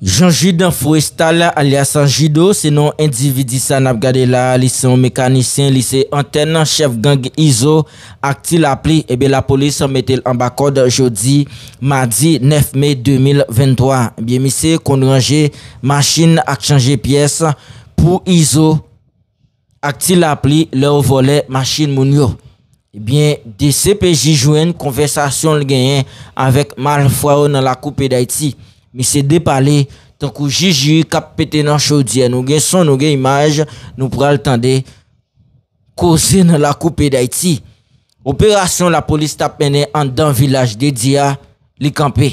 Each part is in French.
Janjudan Fouestal aliasan judo se non individisa nap gade la liseyon mekanisyen liseyon antennan chef gang Iso ak ti la pli ebe la polis metel an bakod jodi madi 9 mei 2023. Ebyen misi kondranje masin ak chanje piyes pou Iso ak ti la pli leo vole masin moun yo. Ebyen eh de sepeji jwen konversasyon l genyen avek mal fwa ou nan la koupe da iti. Mi se depale tankou jiji kap pete nan chou diya Nou gen son nou gen imaj nou pral tande Kouse nan la koupe da iti Operasyon la polis tapene andan vilaj de diya li kampe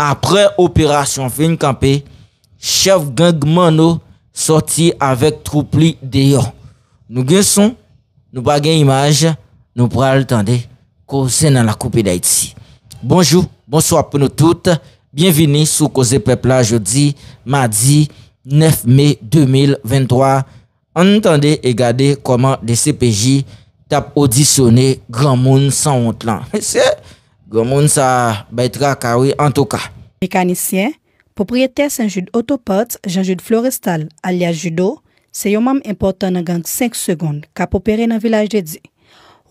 Apre operasyon vin kampe Chef gen gman nou sorti avek troupli de yon Nou gen son nou bagen imaj nou pral tande Kouse nan la koupe da iti Bonjou, bonso ap nou toute Bienveni sou koze pepla jodi, madi, 9 mei 2023. Antande e gade koman de CPJ tap audisyone gran moun san ont lan. Mese, gran moun sa baitra kawe an tou ka. Mekanisyen, popriyete san jude otopat jan jude florestal alia judo, se yon mam importan nan gang 5 segonde kap operen nan vilaj de di.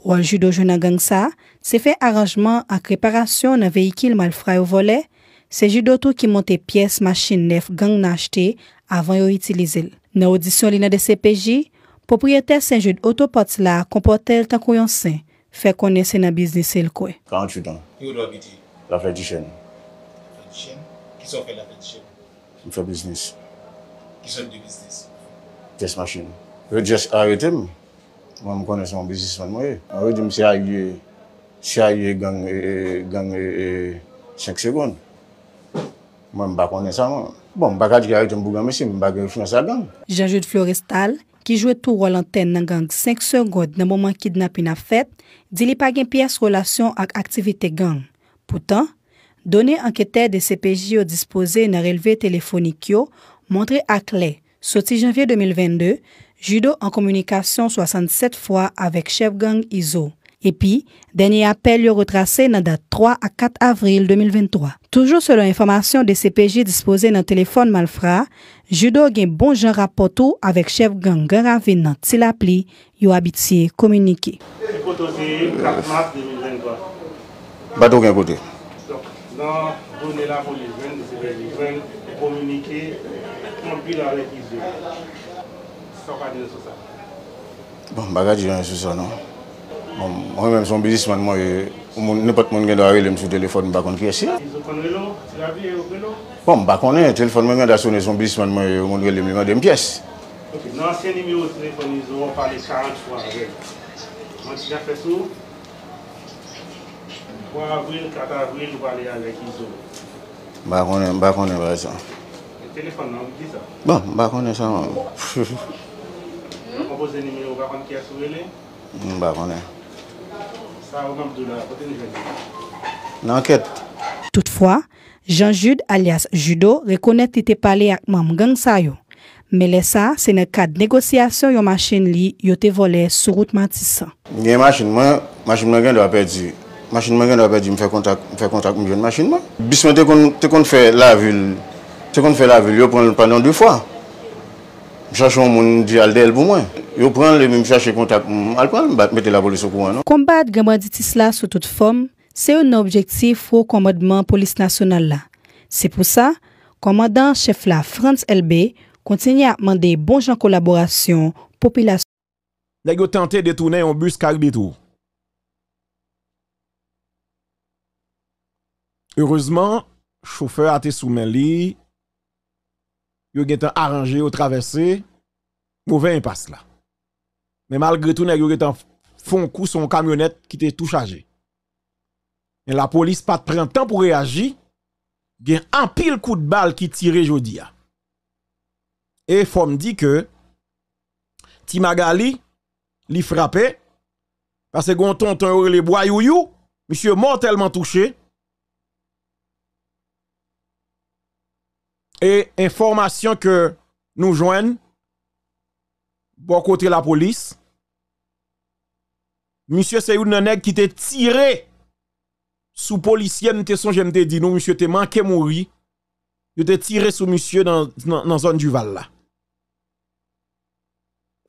Wan judo joun nan gang sa, se fe aranjman ak reparasyon nan veyikil mal fra yo vole, Sejidotou ki monte piyes machin nef gang na achete avan yo itilize l. Na odisyon li nan de CPJ, popriyete sejidotou pot la kompote l tanko yon sen, fe kone se nan biznis el kwe. Ka an ch utan? Yon ou do abiti? La fè di chen. La fè di chen? Kison fe la fè di chen? M fè biznis. Kison di biznis? Pyes machin. Yo jes aretem, wame kone se yon biznis man mwe. Aretem se a ye gang seksye gon. Mwen mba konen sa, mwen bon, mba gaj gaya yon bougan mesi, mwen mba gaya yon finansa gang. Jean-Jude Florestal, ki jwe tou ro lan ten nan gang 5 second nan mouman kidnap inafet, di li pagin pias relasyon ak aktivite gang. Poutan, donen anketè de CPJ yo dispose nan releve telefonik yo, montre ak le, soti janvye 2022, judo an komunikasyon 67 fwa avèk chef gang Iso. Epi, denye apel yo retrase nan dat 3 a 4 avril 2023. Toujou selon informasyon de CPJ dispose nan telefon Malfra, judo gen bonjon rapot ou avek chef gang gen rave nan tse lapli yo abitie komunike. Se koto se, 4 mars 2023. Bato gen kote. Nan, donye la foli zven, zven zven, zven, komunike, konpil an repize. Soka gen sou sa. Bon, baga gen sou sa nou. Mwen mwen son bizisman mwen, nepot mwen gen do a relem sou telefon mwen bakon kyesi. Izo kon relo, ti la vi e ou relo? Mwen bakon e, telefon mwen gen da son son bizisman mwen, mwen relem li mwen dem pyes. Ok, nan ansyen nime ou telefon Izo, wap pale 40 fwa a rele. Mwen ti la fe sou? 3 avril, 4 avril, wap pale a lek Izo. Bakon e, bakon e, bakon e. E telefon nan mwen dizan? Bon, bakon e, sa mwen. Mwen mwen kon boze nime ou bakon kyesi ou rele? Mwen bakon e, bakon e. L'enquête. Toutefois, Jean-Jude alias Judo rekonnait tete pale akman mgen sa yo. Mele sa, se ne kad negosyasyon yo machin li yote vole sou route Matissa. Mgen machin man, machin man gen do apè di, machin man gen do apè di mfè kontak mjen machin man. Bisme te kont fè la vil, te kont fè la vil yo panon dwi fwa. M chachon moun di al del pou mwen. Yo pran le m m chache kontap m al kwan, bat mette la polis soukouan. Non? Kombat gaman ditis la sou tout fom, se un objektif pou komadman polis nasyonal la. Se pou sa, komadan chef la France LB kontenye apman de bonjan kolaborasyon popilasyon. Nè go tante detounen yon bus kak bitou. Ereuzman, choufe ati soumen li, yo gen arrangé, arranger, traverser mauvais impasse là. Mais malgré tout, yo gen font coup son camionnette qui était tout chargé. Et la police pas de prend temps pour réagir. a un pile coup de balle qui tire jodi a. Hein. Et faut dit que Timagali li frappé parce que gon tonton les bois youyou, monsieur mortellement touché Et information que nous joignent, bon côté la police, monsieur c'est une qui était tiré sous policier, Je son, j'aime dit, non, monsieur t'es manqué mourir, il t'es tiré sous monsieur dans, dans, zone du Val là.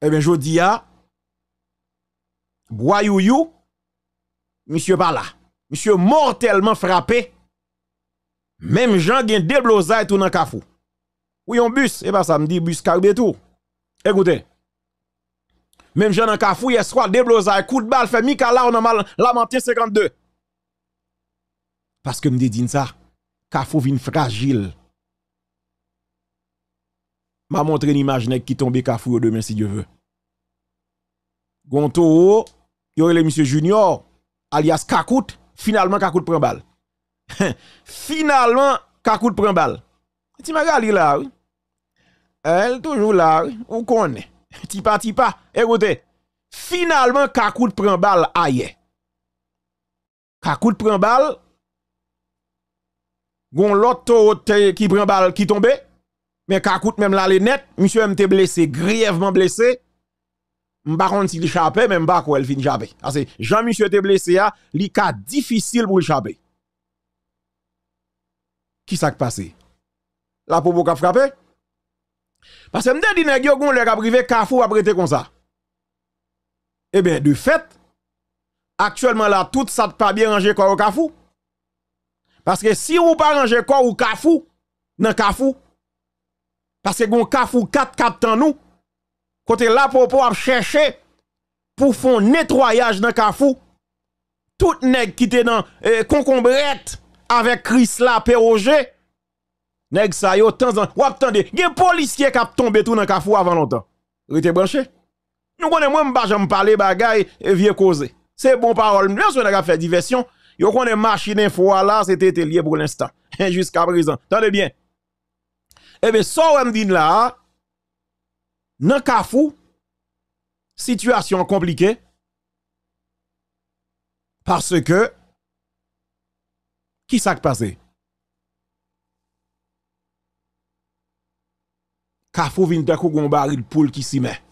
Eh bien, je dis à, ah, boyouyou, monsieur pas là. Monsieur mortellement frappé même Jean gen deux blousailles tout dans kafou. Ou yon bus, et eh pas ben, ça me dit bus karbe tout. Écoutez. Même Jean dans kafou hier soir deux blousailles coup de balle fait Mika là on a mal lamenté 52. Parce que me dit ça, kafou vin fragile. M'a montré une image qui tombe kafou demain si Dieu veut. Gonto, yo le monsieur Junior alias Kakout, finalement Kakout prend balle. Finalement, Kakout prend balle. Ti Magali là, oui. Elle toujours là, oui. Ou pa ti pa. Écoutez. Finalement, Kakout prend balle ailleurs. Kakout prend balle. Gon l'autre qui prend balle qui tombe. Mais Kakout même là, les net. Monsieur m'te blessé, grièvement blessé. M'pa contre s'il échappe, mais pas quoi elle fin échappé. Parce que Jean-Monsieur était blessé, ah, Il est difficile pour échapper qui s'est passé La popo a frappé Parce que m'te dit les yo gon leur a privé Carrefour a comme ça. Eh bien de fait actuellement là tout ça pas bien rangé quoi au Kafou. Parce que si ou pas rangé quoi au Kafou, dans Kafou, parce que gon kafou 4 4 nous côté la popo a cherché pour faire nettoyage dans kafou tout nèg qui était dans les eh, concombrette avec Chris la Péroger. Nèg sa yo temps en ou attendez, gen policier qui tombe tout dans kafou avant longtemps. Rete branché. Nous connais moi m'pa jamais parler bagay et vieux causer. C'est bon parole, bien sûr n'a fait diversion. Yo connais machine info là, c'était lié pour l'instant jusqu'à présent. Tendez bien. Eh bien, so ou la là, dans kafou situation compliquée parce que qui s'est passé? Kafou vin de un baril poule qui s'y met.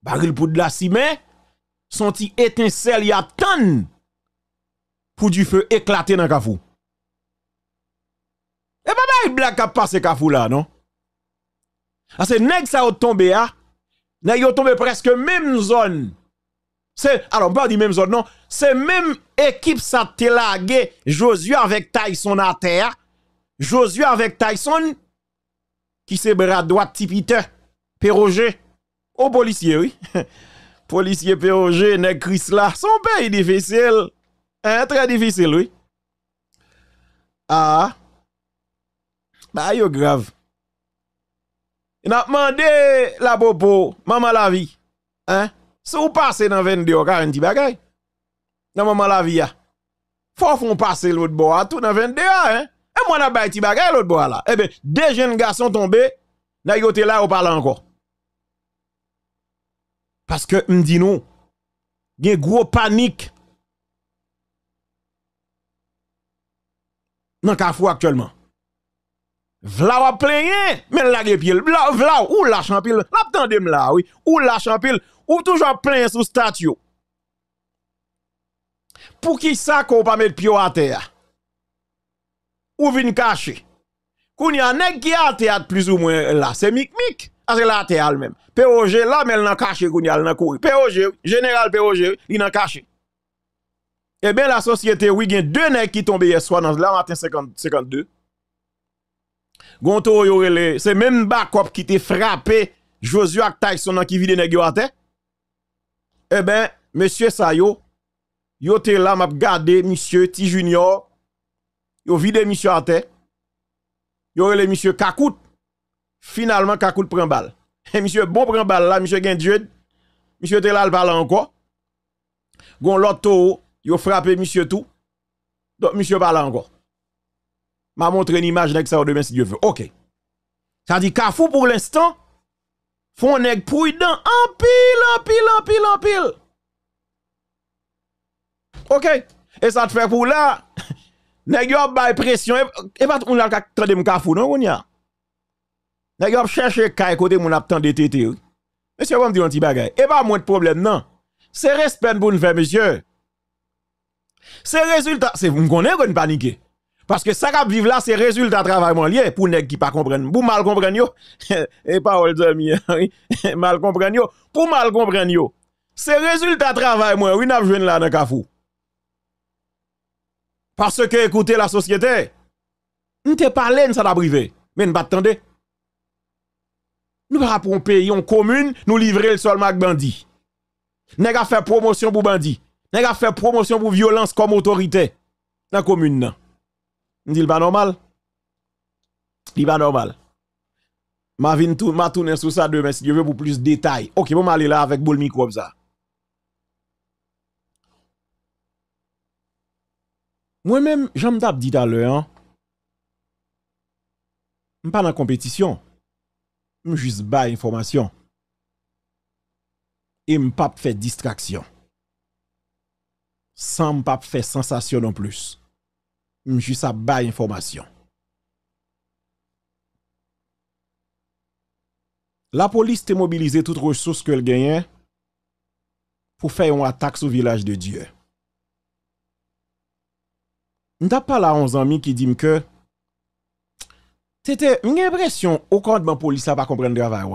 Baril poule la s'y met. Son ti étincelle y a tonne pour du feu éclater dans Kafou. Et eh, pas mal blague a passé Kafou là, non? Parce que nèg ça a tombé, hein? a, nèg yo tombé presque même zone c'est, alors, pas du même zone, non. C'est même équipe ça te Josué avec Tyson à terre. Josué avec Tyson, qui se bras droit, Tipiter, Péroger. Au policier, oui. policier Péroger, nèg Chris là. Son pays difficile. Hein, très difficile, oui. Ah. Bah, yo grave. Il a demandé la bobo maman la vie. Hein? Si vous passez dans 22, vous avez un petit Dans moment la vie, hein. faut qu'on passe l'autre bois tout dans 22, hein. Et moi, j'ai un petit bagaille l'autre bois là. Eh bien, deux jeunes garçons tombés, ils sont là, ils parlent encore. Parce que, me nous, il y a une grosse panique. Dans le café actuellement. Vla a plein. Mais la gepil, vla, vla, ou la champil, la ptandem la, oui, ou la champil, ou toujours plein sous statue. Pour qui ça qu'on pas mettre pied à terre? Ou vin cacher? Koun y a nèg qui a théâtre plus ou moins là, c'est mic mic. Parce la terre elle-même. POG là, mais elle n'a caché qu'on y a, elle n'a couru. POG, général POG, il n'a caché. Eh bien, la société, oui, il y a deux nègres qui tombent hier soir dans la matin 52. Gonto, c'est même Bakop qui t'a frappé Josué Tyson qui vide nègres à terre. Eh bien, monsieur Sayo, yo te là, m'a gardé monsieur T Junior, yo vide monsieur à terre, yo le monsieur Kakout. Finalement, Kakout prend balle. Et eh, monsieur bon prend balle là, monsieur Gendjud, monsieur te là, le encore. Gon l'auto, yo frappé monsieur tout. Donc, monsieur balle encore. M'a montré une image avec ça demain si Dieu veut. Ok. Ça dit Kafou pour l'instant, Fon nèg pouille dans en pile, en pile, en pile, en pile. OK. Et ça te fait pour là. Nèg yo bay pression et e pas on la ka tande m ka fou non konya. Nèg yo chercher kay côté mon a tande tété. Monsieur vous me dire un petit bagay. Et pas moins de problème non. C'est respect pour nous faire monsieur. C'est résultat, c'est vous me connaissez qu'on parce que ça qui vivre là, c'est résultat travail lié pour nèg qui pas comprendre. Pour mal comprendre yo. Et parole mal comprendre yo. Pour mal comprendre yo. C'est résultat travail moi, oui, n'a là dans kafou. Parce que écoutez la société. On te parlé, ça la privé. Mais ne pas Nous pas pour un pays, en commune, nous livrer le sol mac bandit. Nèg a fait promotion pour bandit. Nèg a fait promotion pour violence comme autorité dans la commune M di l ba normal. Li ba normal. Ma vintou, ma tounen sou sa demen si di ve pou plus detay. Ok, mou ma li la avèk bou l mikro ob za. Mwen men, jan m dab di dal lè an. M pa nan kompetisyon. M jis ba informasyon. E m pap fè distraksyon. San m pap fè sensasyon an plus. Je suis à bas information. La police te mobilisé toutes ressources qu'elle gagne pour faire une attaque sur le village de Dieu. n'ai pas là 11 amis qui dit que c'était une impression au la police à pas comprendre le travail.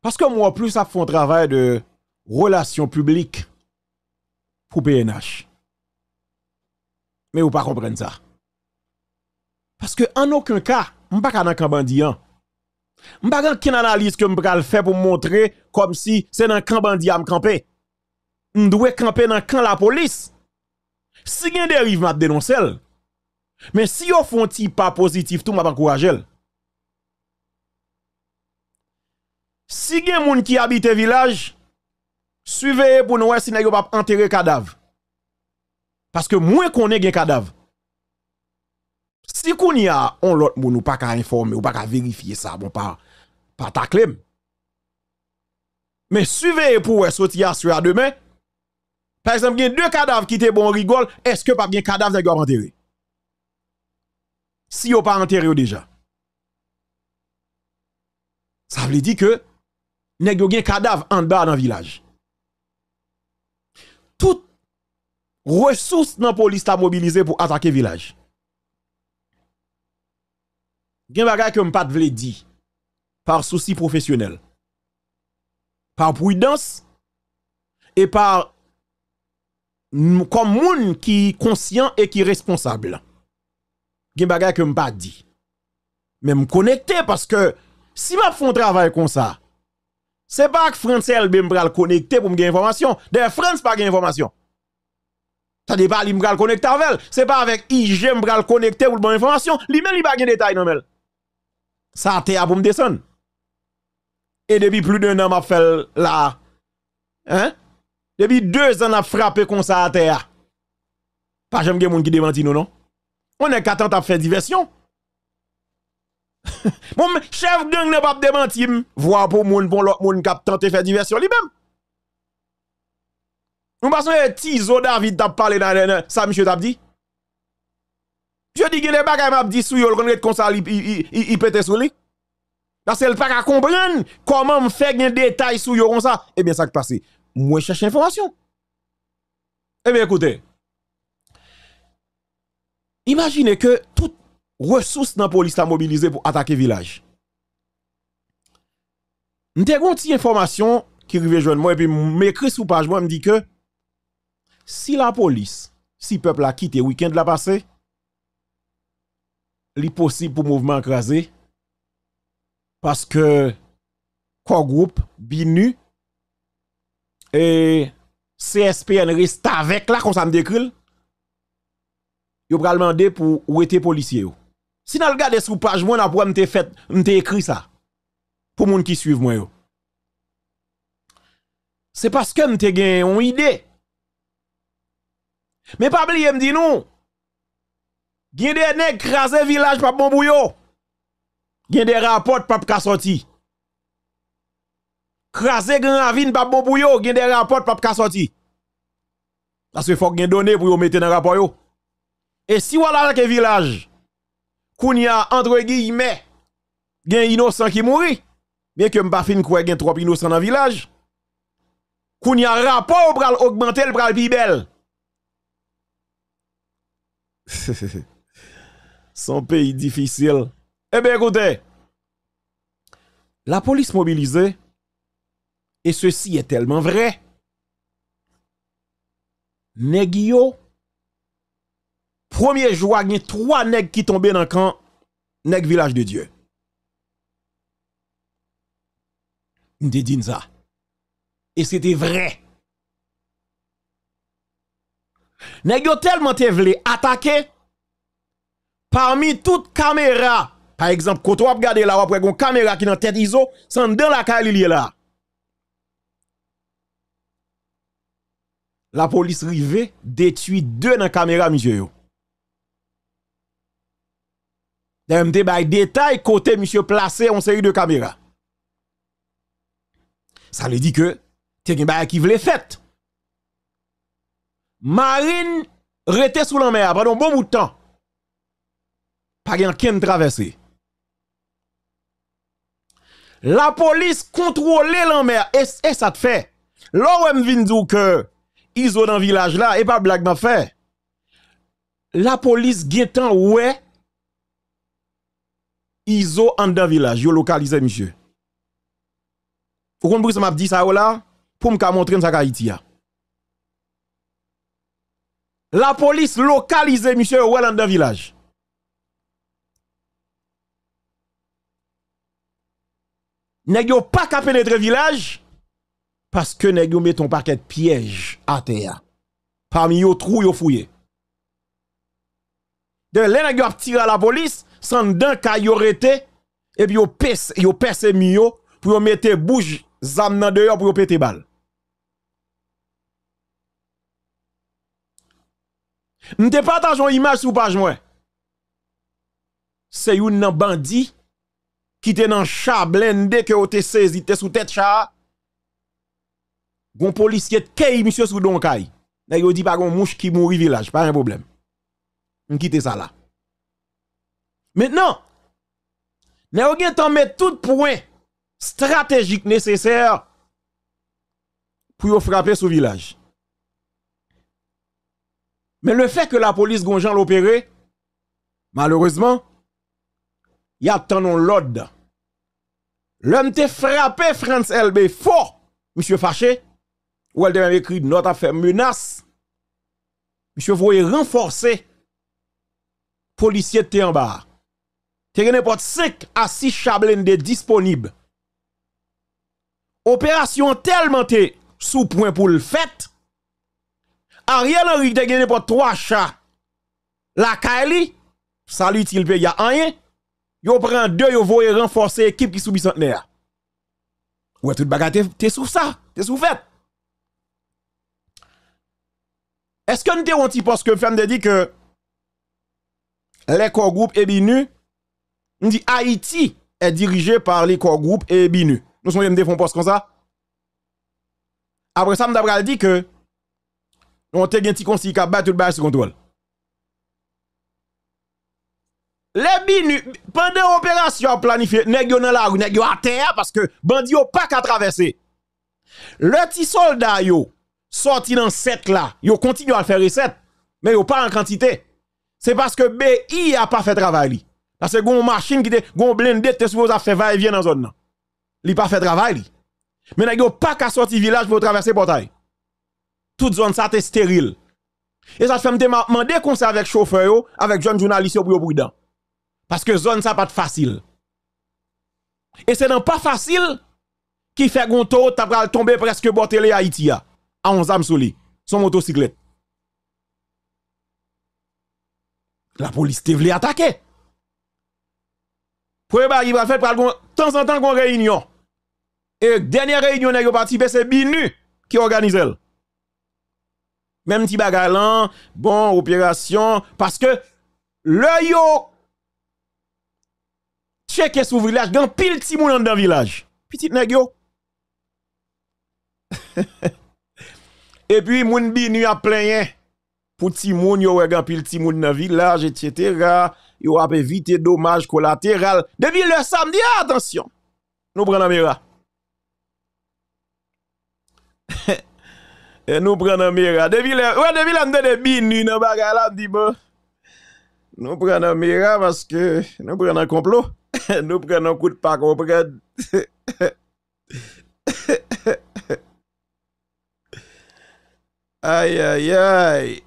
Parce que moi, plus ça fait un travail de relations publiques pour PNH mais vous ne pas ça. Parce que en aucun cas, suis pas dans camp bandit. On pas une analyse que je le faire pour montrer comme si c'est dans camp bandit à me camper. On doit camper dans camp la police. Si gen dérive me dénoncer. Mais si vous font petit pas positif, tout m'a encourager. Si quelqu'un gens qui habite village, suivez pour nous si n'ayez pas enterrer cadavre. Parce que moins qu'on ait un cadavre. Si qu'on y a on l'autre monde ou pas qu'à informer ou pas qu'à vérifier ça bon pas pas ta clé. Mais suivez pour sortir sur demain. Par exemple, il y a deux cadavres qui étaient bon rigole, est-ce que pas bien cadavre n'a enterré Si a pas enterré déjà. Ça veut dire que vous avez un cadavre en bas dans village. Tout ressources dans la police à pour attaquer village. Gen bagay que m'pat vle di par souci professionnel. Par prudence et par comme moun qui conscient et qui responsable. Gen bagay que pas dire. Mais dire parce que si m'a un travail comme ça, c'est pas que France LB me pral connecter pour me information. ne France pas gain information. Ça n'est pas lui le connecter avec C'est pas avec IG le connecter pour bon information. Lui-même, il pas de détail non mais Ça a été à pour me descendre. Et depuis plus d'un an, m'a fait là. Hein? Depuis deux ans, on a frappé comme ça à terre. Pas jamais quelqu'un qui démentit nous, non? On est qu'à à faire diversion. Mon chef gang n'a pas démenti, voir pour mon pour l'autre monde qui a tenté faire diversion lui-même. Nous passons un Tizo David t'a parlé dans ça monsieur t'a dit. Je dis que les bagages m'a dit sous yo connaît comme ça il pète sous lui. Parce qu'elle pas comprendre comment me fait un détail sous yo comme ça. Eh bien ça qui passe. Moi cherche information. Eh bien écoutez. Imaginez que toute ressource dans la police a mobilisée pour attaquer village. Nous avons une information qui arrive jeune moi et puis m'écrit sous page moi me dit que si la police, si peuple a quitté le week-end de la passé, li possible pour mouvement écrasé parce que quoi groupe binu et CSPN reste avec là comme ça me décrit yo pral demander pour où était policier si n'a regardé sur page moi n'a pour fait écrit ça pour monde qui suivent moi c'est parce que ont eu une idée Me pap liye mdi nou, gen de ne krasè vilaj pap bon bouyo, gen de rapot pap kasoti. Krasè gen ravin pap bon bouyo, gen de rapot pap kasoti. La se fok gen done pou yo mette nan rapoyo. E si wala la ke vilaj, koun ya entre gi yme, gen inosan ki mouri, men ke m bafin kwe gen trop inosan nan vilaj, koun ya rapo pral augmente l pral pi bel. Son pays difficile. Eh bien, écoutez, la police mobilisée, et ceci est tellement vrai, yo. premier jour, il y a trois nègres qui tombaient dans le camp, nèg village de Dieu. M'de Et c'était vrai. Nèg yo tellement te vle attaquer parmi toute caméras. Par exemple, quand tu regardes là, après une caméra qui dans tête ISO, c'est dans la est là. La police rive détruit deux dans la caméra monsieur. D'ailleurs, m'te des bah, détail côté monsieur placé en série de caméras. Ça veut dire que t'es des choses qui voulait faire marine rete sous la mer pendant bon bout de temps. Pas ken traversé. La police contrôlait la mer et, ça te fait. L'OM vient dire que ISO dans le village là et pas blague m'a fait. La police guettant ouais ISO en dans village, yo localisé monsieur. Vous comprenez ce que m'a dit ça là pour me montrer ça Haïti la police localise M. Ouel dans village. nest n'ont pas qu'à pénétrer village parce que nèg yo met un paquet de pièges à terre. Parmi les trous yo ont De là nèg yo a tiré à la police sans d'un ka yo rete et puis ils pèse yo pèse mieux pour yo mettre bouge zam nan dehors pour yo péter balle. te partage une image sur page moi. C'est une bandit qui était dans chat blindé que vous te saisi, te sous tête chat. Gon policier kay monsieur sous don kay. vous yo dit pas gon mouche qui mouri village, pas un problème. quitte ça là. Maintenant, n'a yo gen temps mais tout point stratégique nécessaire pour frapper ce village. Mais le fait que la police gonjan l'opérer, malheureusement, y a tant l'ode. L'homme te frappé France LB fort, monsieur fâché. Ou elle même écrit notre affaire menace. Monsieur voyez renforcer. Policier te en bas. Te n'importe 5 à 6 chablende disponibles. Opération tellement te sous point pour le fait Ariel Henry te gagné pour trois chats. La Kaili, salut il paye rien. Yo prend deux, yo veut renforcer l'équipe qui sous centenaire. Ouais, tout bagage, t'es sous ça, t'es sous fait. Est-ce que nous dit parce que femme de dit que les corps groupes et nous dit Haïti est dirigé par les corps groupes Nous sommes des fonds postes comme ça. Après ça, nous avons dit que on te gen ti konsi ka bat tout le sous contrôle. Les binu, pendant l'opération planifiée, nèg yo dans la rue, nèg à terre parce que bandi yo pas qu'à traverser. Le petit soldat yo sorti dans cette là, yo continue à faire recette, mais yo pas en quantité. C'est parce que BI a pas fait travail Parce que gon machine qui te gon blindé te supposé faire va et vient dans zone là. Li pas fait travail Mais nèg pas qu'à sortir village pour traverser portail toute zone ça était stérile. Et ça fait m'a demander qu'on ça avec chauffeur avec jeune journaliste pour prudent. Parce que zone ça pas facile. Et c'est non pas facile qui fait gonto tu pral tomber presque les Haïti à 11 ans sous son motocyclette. La police te voulait attaquer. Premier pas va faire de temps en temps une réunion. Et dernière réunion n'a participé ben c'est Binu qui organise elle. Même petit bagalan, bon, opération, parce que le yo, checker sous village, gan pile petit moun dans village. Petit nèg yo. et puis, moun binu a plein pour Petit moun yo wè pile ti moun dans village, etc. Yo a évité dommage collatéral. Depuis le samedi, attention, nous prenons la E nou pren an mera. De vilan, wè de vilan de de bin nou nan bagay lan di bon. Nou pren an mera maske, nou pren an komplon. Nou pren an kout pa kompren. Ay, ay, ay.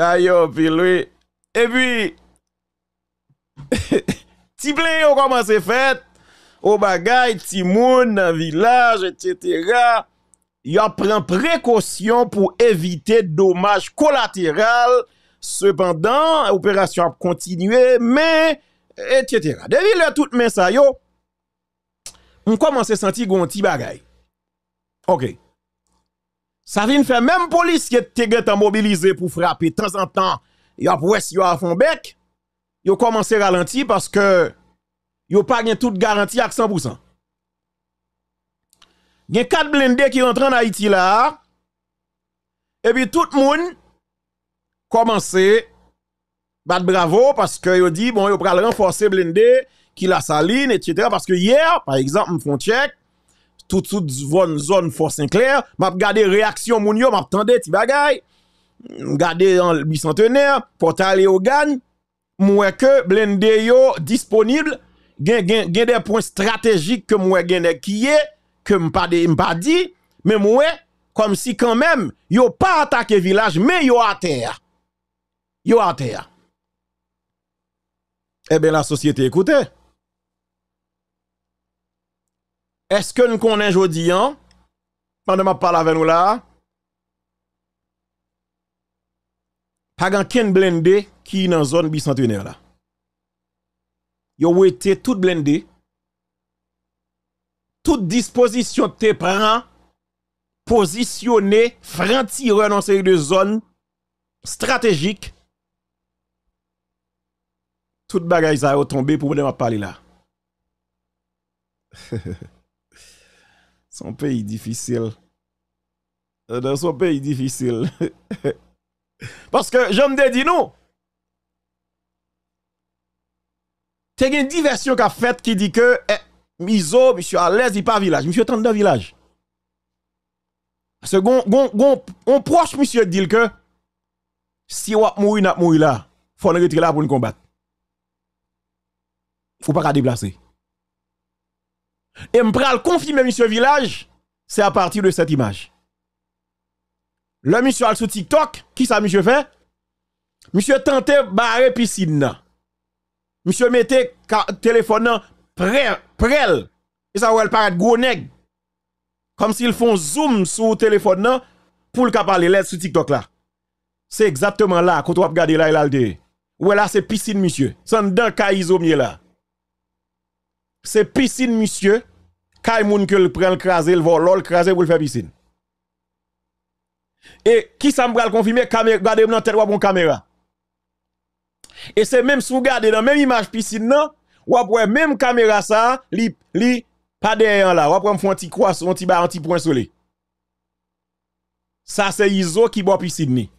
Bayo pilwe. E pi, ti plen yo koman se fet. O bagay, ti moun, nan vilan, etc., a pris précaution pour éviter dommages collatéraux. Cependant, l'opération a continué, mais, etc. Depuis le tout mais ça, yo, on commence à sentir un petit bagay. OK. Ça vient faire même police qui était mobilisé pour frapper de temps en temps. yon a presse a fond bec. Yo commencé à ralentir parce que yo pas gagné toute garantie à 100% a 4 blindés qui rentrent en Haïti là. Et puis tout le monde commence battre bravo parce que yo dit bon yo pral renforcer blindé qui la saline etc. parce que hier par exemple me font check tout tout zone zone Fort Sinclair, m'a regardé réaction moun yo, m'a tende ti bagay. Regardé en bicentenaire, et Je moi que blindé yo disponible, gen gen gen des points stratégiques que moi gen qui est que m'pas pas dit, mais moi, comme si quand même, yo pas attaqué village, mais yo à terre. Yo à terre. Eh bien, la société, écoutez. Est-ce que nous connaissons aujourd'hui, hein? pendant que je parle avec nous là, pas grand ken blende qui est dans la zone bicentenaire là. Yo été tout blende toute disposition que tu prends, positionner franc dans série de zones stratégiques. toute bagaille ça a tombé pour me parler là. son pays difficile. Euh, dans son pays difficile. Parce que je me dis non. T'as une diversion qu'a faite qui dit que eh, miso, monsieur à l'aise, il pas village. Monsieur tente dans village. Parce que on proche, monsieur, dit que si on mourir, n'a mourir là. Faut retirer là pour nous combattre. Il Faut pas déplacer. Et m'pral confirmer, monsieur village, c'est à partir de cette image. Le monsieur al sur TikTok, qui ça monsieur fait? Monsieur tente, barrer piscine. Monsieur mettait téléphone près prel. Et ça, elle gros nèg. Comme s'ils font zoom sur le téléphone non, pour le parler là sur TikTok là. C'est exactement là, quand doit regarder là, il a le Ou là, c'est piscine, monsieur. C'est dans Kaïzo, là. C'est piscine, monsieur. Kaïmoun que le prend le craser, le vol, le craser pour le faire piscine. Et qui ça me confirmer, regardez dans tête ou bon caméra. Et c'est même sous garder dans même image piscine, non? Ou après même caméra ça, li li pas derrière là. Ou après, un petit croix, un petit bar, un petit point soleil. Ça c'est Iso qui boit puis Sydney.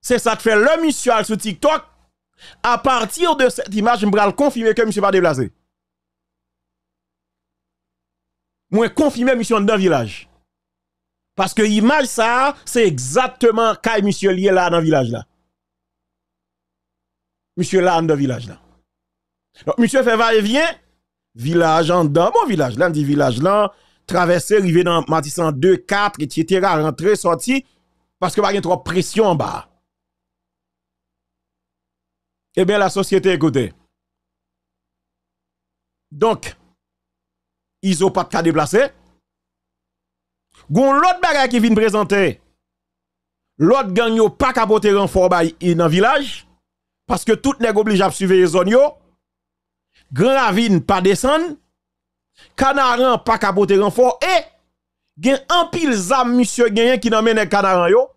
C'est ça qui fait le monsieur sur TikTok. À partir de cette image, je vais confirmer que monsieur pas déplacé. Moi confirmer monsieur dans village. Parce que l'image ça, c'est exactement quand monsieur lié là dans village là. Monsieur là dans village là. Donc, monsieur fait va-et-vient, village en dedans, bon village là, on dit village là, traverser, arriver dans Matissan 2, 4, etc., rentré, sorti, parce que pas y a trop pression en bas. Eh bien, la société, écoutez. Donc, ils n'ont pas de cas déplacé. Gon l'autre bagarre qui vient présenter. L'autre gang n'ont pas capoter renfort dans le village parce que tout n'est pas obligé à suivre les zones Grand Ravine pas descendre, Canaran pas capoter renfort et gen en pile zam monsieur gagnant qui n'emmène Canaran yo.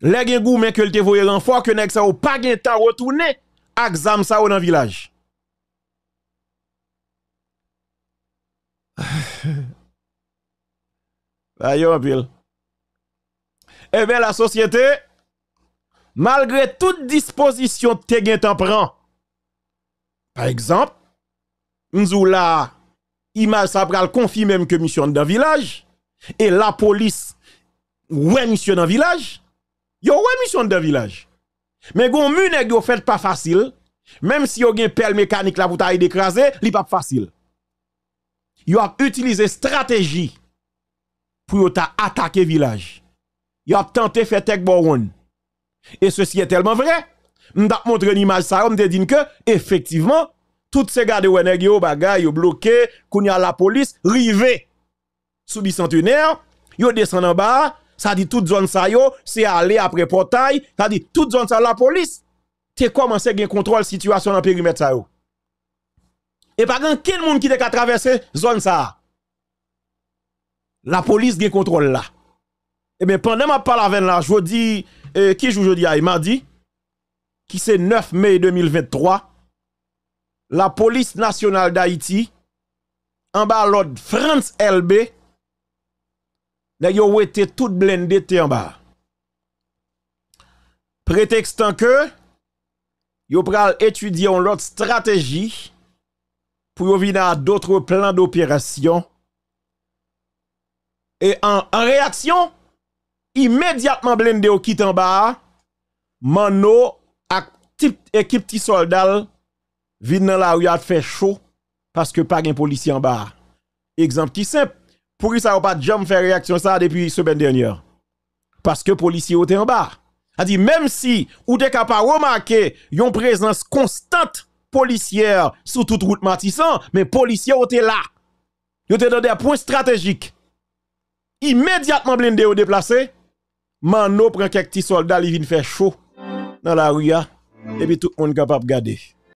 Les gen qui que te voyer renfort que nèg ça ou pas gen temps retourner ak zam ça dans village. Ayo bah, pile. Eh bien la société malgré toute disposition te gen t'en prend par exemple, nous la image ça pral confirme que mission dans village et la police ouais mission dans village. Yo ouais mission dans village. Mais gon n'avez nèg yo fait pas facile, même si yo gen pelle mécanique là pour taille d'écraser, li pas facile. Vous a utilisé stratégie pour attaquer attaquer village. Yo a tenté faire tek bon Et ceci est tellement vrai M'ta montre l'image ça, m'te dit que, effectivement, tout ces gars de Weneg yo bagay, yo bloqué, qu'on la police, rivé. Sous bicentenaire, yo descend en bas, ça dit toute zone ça yo, c'est aller après portail, ça dit toute zone ça la police. T'es commencé à contrôle situation dans périmètre ça yo. Et pas grand quel monde qui te traverser zone ça. La police gen contrôle là. Et eh bien pendant ma parle avec là, je dis euh, qui joue jeudi à mardi, qui c'est 9 mai 2023, la police nationale d'Haïti, en bas l'ordre France LB, n'a été tout blindé en bas. Prétextant que, yo pral étudier l'autre stratégie pour venir à d'autres plans d'opération. Et en, réaction, immédiatement blindé au quitte en bas, Mano petite équipe petit soldat vient dans la rue à faire chaud parce que pas un policier en bas. Exemple qui simple. Pour ça, on pas jamais fait réaction ça depuis semaine dernière. Parce que policier était en bas. A dit même si ou t'es pas remarquer une présence constante policière sur toute route matissant, mais policiers étaient là. Ils étaient dans des points stratégiques. Immédiatement blindé ou déplacé Mano prend quelques petits soldats, ils viennent faire chaud dans la rue et puis tout le monde capable de garder.